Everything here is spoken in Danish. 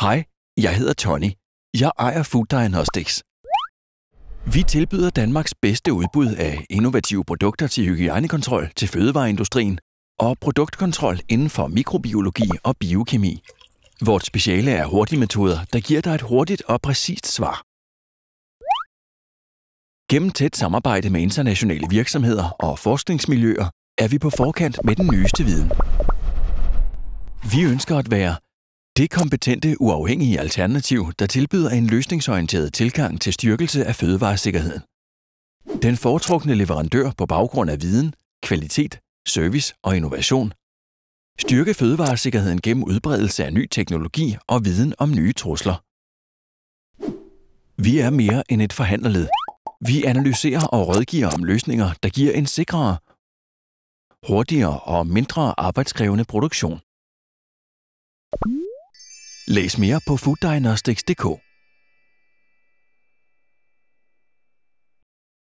Hej, jeg hedder Tony. Jeg ejer Food Diagnostics. Vi tilbyder Danmarks bedste udbud af innovative produkter til hygiejnekontrol til fødevareindustrien og produktkontrol inden for mikrobiologi og biokemi. Vores speciale er hurtige metoder, der giver dig et hurtigt og præcist svar. Gennem tæt samarbejde med internationale virksomheder og forskningsmiljøer er vi på forkant med den nyeste viden. Vi ønsker at være det kompetente, uafhængige alternativ, der tilbyder en løsningsorienteret tilgang til styrkelse af fødevaresikkerheden. Den foretrukne leverandør på baggrund af viden, kvalitet, service og innovation. Styrke fødevaresikkerheden gennem udbredelse af ny teknologi og viden om nye trusler. Vi er mere end et forhandlerled. Vi analyserer og rådgiver om løsninger, der giver en sikrere, hurtigere og mindre arbejdskrævende produktion. Læs mere på fooddiagnostics.dk